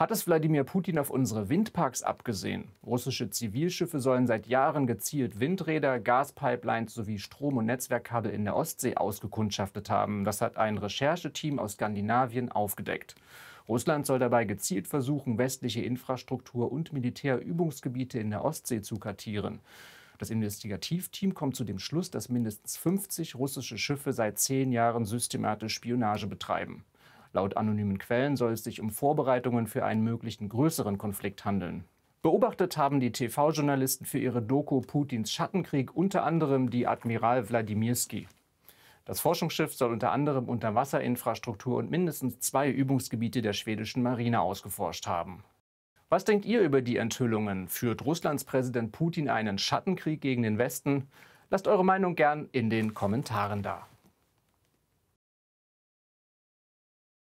Hat es Wladimir Putin auf unsere Windparks abgesehen? Russische Zivilschiffe sollen seit Jahren gezielt Windräder, Gaspipelines sowie Strom- und Netzwerkkabel in der Ostsee ausgekundschaftet haben. Das hat ein Rechercheteam aus Skandinavien aufgedeckt. Russland soll dabei gezielt versuchen, westliche Infrastruktur und Militärübungsgebiete in der Ostsee zu kartieren. Das Investigativteam kommt zu dem Schluss, dass mindestens 50 russische Schiffe seit zehn Jahren systematisch Spionage betreiben. Laut anonymen Quellen soll es sich um Vorbereitungen für einen möglichen größeren Konflikt handeln. Beobachtet haben die TV-Journalisten für ihre Doku Putins Schattenkrieg unter anderem die Admiral Wladimirski. Das Forschungsschiff soll unter anderem Unterwasserinfrastruktur und mindestens zwei Übungsgebiete der schwedischen Marine ausgeforscht haben. Was denkt ihr über die Enthüllungen? Führt Russlands Präsident Putin einen Schattenkrieg gegen den Westen? Lasst eure Meinung gern in den Kommentaren da.